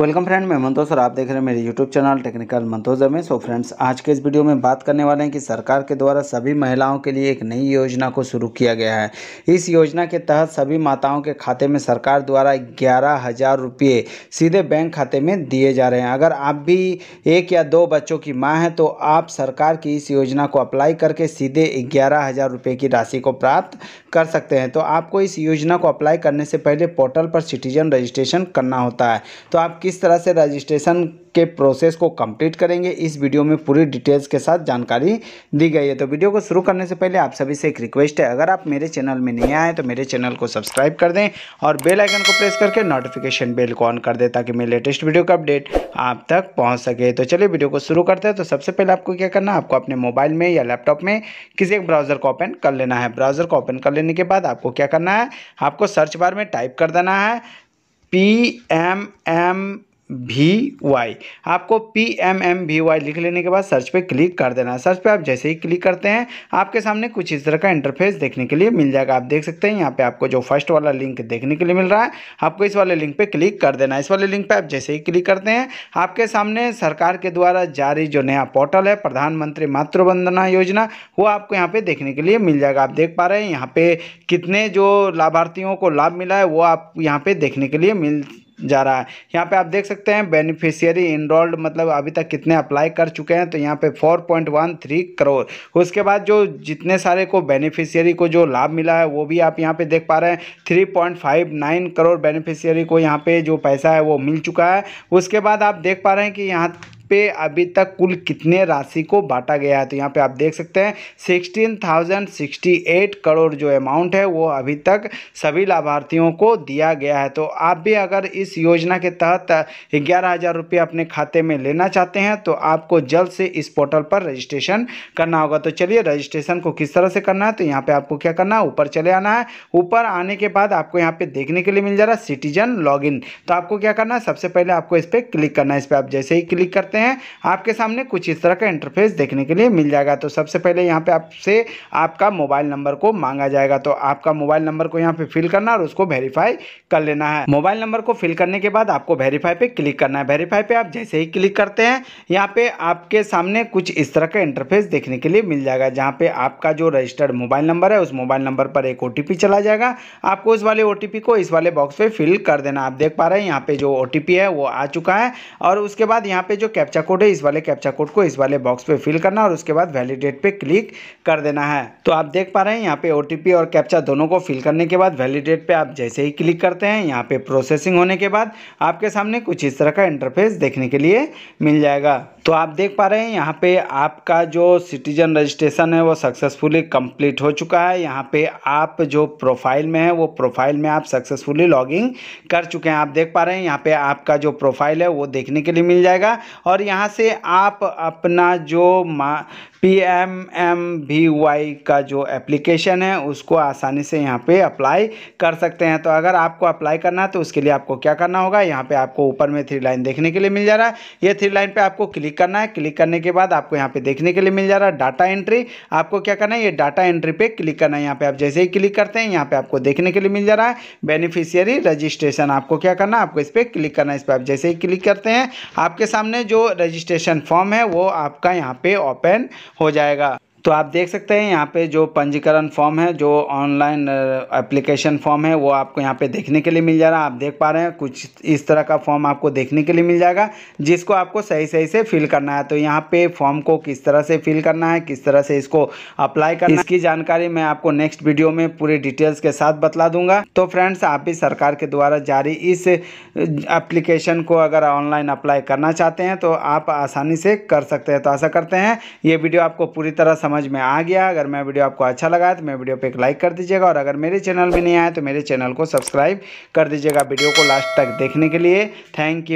welcome friend मैं मंतोष और आप देख रहे हैं मेरे यूट्यूब चैनल टेक्निकल मंतोजर में सो फ्रेंड्स आज के इस वीडियो में बात करने वाले हैं कि सरकार के द्वारा सभी महिलाओं के लिए एक नई योजना को शुरू किया गया है इस योजना के तहत सभी माताओं के खाते में सरकार द्वारा ग्यारह हज़ार रुपये सीधे बैंक खाते में दिए जा रहे हैं अगर आप भी एक या दो बच्चों की माँ हैं तो आप सरकार की इस योजना को अप्लाई करके सीधे ग्यारह हज़ार रुपये की राशि को प्राप्त कर सकते हैं तो आपको इस योजना को अप्लाई करने से पहले पोर्टल पर सिटीजन रजिस्ट्रेशन करना होता है तो आपकी किस तरह से रजिस्ट्रेशन के प्रोसेस को कंप्लीट करेंगे इस वीडियो में पूरी डिटेल्स के साथ जानकारी दी गई है तो वीडियो को शुरू करने से पहले आप सभी से एक रिक्वेस्ट है अगर आप मेरे चैनल में नहीं आए तो मेरे चैनल को सब्सक्राइब कर दें और बेल आइकन को प्रेस करके नोटिफिकेशन बेल को ऑन कर दें ताकि मेरे लेटेस्ट वीडियो का अपडेट आप तक पहुँच सके तो चलिए वीडियो को शुरू करते हैं तो सबसे पहले आपको क्या करना है आपको अपने मोबाइल में या लैपटॉप में किसी एक ब्राउज़र को ओपन कर लेना है ब्राउज़र को ओपन कर लेने के बाद आपको क्या करना है आपको सर्च बार में टाइप कर देना है P M M V Y आपको P M M V Y लिख लेने के बाद सर्च पे क्लिक कर देना है सर्च पे आप जैसे ही क्लिक करते हैं आपके सामने कुछ इस तरह का इंटरफेस देखने के लिए मिल जाएगा आप देख सकते हैं यहाँ पे आपको जो फर्स्ट वाला लिंक देखने के लिए मिल रहा है आपको इस वाले लिंक पे क्लिक कर देना है इस वाले लिंक पे आप जैसे ही क्लिक करते हैं आपके सामने सरकार के द्वारा जारी जो नया पोर्टल है प्रधानमंत्री मातृवंदना योजना वो आपको यहाँ पर देखने के लिए मिल जाएगा आप देख पा रहे हैं यहाँ पर कितने जो लाभार्थियों को लाभ मिला है वो आप यहाँ पर देखने के लिए मिल जा रहा है यहाँ पे आप देख सकते हैं बेनिफिशियरी इनरोल्ड मतलब अभी तक कितने अप्लाई कर चुके हैं तो यहाँ पे 4.13 करोड़ उसके बाद जो जितने सारे को बेनिफिशियरी को जो लाभ मिला है वो भी आप यहाँ पे देख पा रहे हैं 3.59 करोड़ बेनिफिशियरी को यहाँ पे जो पैसा है वो मिल चुका है उसके बाद आप देख पा रहे हैं कि यहाँ पे अभी तक कुल कितने राशि को बांटा गया है तो यहाँ पे आप देख सकते हैं sixteen thousand sixty eight crore जो अमाउंट है वो अभी तक सभी लाभार्थियों को दिया गया है तो आप भी अगर इस योजना के तहत ग्यारह हज़ार रुपये अपने खाते में लेना चाहते हैं तो आपको जल्द से इस पोर्टल पर रजिस्ट्रेशन करना होगा तो चलिए रजिस्ट्रेशन को किस तरह से करना है तो यहाँ पर आपको क्या करना है ऊपर चले आना है ऊपर आने के बाद आपको यहाँ पर देखने के लिए मिल जा रहा है सिटीजन लॉग तो आपको क्या करना है सबसे पहले आपको इस पर क्लिक करना है इस पर आप जैसे ही क्लिक करते करते हैं आपके सामने कुछ इस तरह का इंटरफेस देखने के लिए मिल जाएगा तो सबसे पहले यहाँ पे आपसे आपका मोबाइल नंबर को मांगा जाएगा तो आपका मोबाइल नंबर को यहाँ पे फिल करना और उसको वेरीफाई कर लेना है मोबाइल नंबर को फिल करने के बाद आपको वेरीफाई पे क्लिक करना है वेरीफाई पे आप जैसे ही क्लिक करते हैं यहाँ पे आपके सामने कुछ इस तरह का इंटरफेस देखने के लिए मिल जाएगा जहाँ पे आपका जो रजिस्टर्ड मोबाइल नंबर है उस मोबाइल नंबर पर एक ओ चला जाएगा आपको उस वाले ओ को इस वाले बॉक्स पे फिल कर देना आप देख पा रहे हैं यहाँ पे जो ओ है वो आ चुका है और उसके बाद यहाँ पे जो कैप कैप्चा कोड है इस वाले कैप्चा कोड को इस वाले बॉक्स पे फिल करना और उसके बाद वैलिडेट पे क्लिक कर देना है तो आप देख पा रहे हैं यहाँ पे ओ और कैप्चा दोनों को फिल करने के बाद वैलिडेट पे आप जैसे ही क्लिक करते हैं यहाँ पे प्रोसेसिंग होने के बाद आपके सामने कुछ इस तरह का इंटरफेस देखने के लिए मिल जाएगा तो आप देख पा रहे हैं यहाँ पे आपका जो सिटीजन रजिस्ट्रेशन है वो सक्सेसफुली कंप्लीट हो चुका है यहाँ पे आप जो प्रोफाइल में है वो प्रोफाइल में आप सक्सेसफुली लॉगिंग कर चुके हैं आप देख पा रहे हैं यहाँ पे आपका जो प्रोफाइल है वो देखने के लिए मिल जाएगा और और यहाँ से आप अपना जो मा P M M V Y का जो एप्लीकेशन है उसको आसानी से यहाँ पे अप्लाई कर सकते हैं तो अगर आपको अप्लाई करना है तो उसके लिए आपको क्या करना होगा यहाँ पे आपको ऊपर में थ्री लाइन देखने के लिए मिल जा रहा है ये थ्री लाइन पे आपको क्लिक करना है क्लिक करने के बाद आपको यहाँ पे देखने के लिए मिल जा रहा है डाटा एंट्री आपको क्या करना है ये डाटा एंट्री पर क्लिक करना है यहाँ पर आप जैसे ही क्लिक करते हैं यहाँ पर आपको देखने के लिए मिल जा रहा है बेनिफिशियरी रजिस्ट्रेशन आपको क्या करना है आपको इस पर क्लिक करना है इस पर आप जैसे ही क्लिक करते हैं आपके सामने जो रजिस्ट्रेशन फॉर्म है वो आपका यहाँ पर ओपन हो जाएगा तो आप देख सकते हैं यहाँ पे जो पंजीकरण फॉर्म है जो ऑनलाइन एप्लीकेशन फॉर्म है वो आपको यहाँ पे देखने के लिए मिल जा रहा है आप देख पा रहे हैं कुछ इस तरह का फॉर्म आपको देखने के लिए मिल जाएगा जिसको आपको सही सही से फिल करना है तो यहाँ पे फॉर्म को किस तरह से फिल करना है किस तरह से इसको अप्लाई करना इसकी जानकारी मैं आपको नेक्स्ट वीडियो में पूरी डिटेल्स के साथ बतला दूंगा तो फ्रेंड्स आप भी सरकार के द्वारा जारी इस एप्लीकेशन को अगर ऑनलाइन अप्लाई करना चाहते हैं तो आप आसानी से कर सकते हैं तो आशा करते हैं ये वीडियो आपको पूरी तरह समझ समझ में आ गया अगर मैं वीडियो आपको अच्छा लगा तो मेरे वीडियो पर एक लाइक कर दीजिएगा और अगर मेरे चैनल में नहीं आया तो मेरे चैनल को सब्सक्राइब कर दीजिएगा वीडियो को लास्ट तक देखने के लिए थैंक यू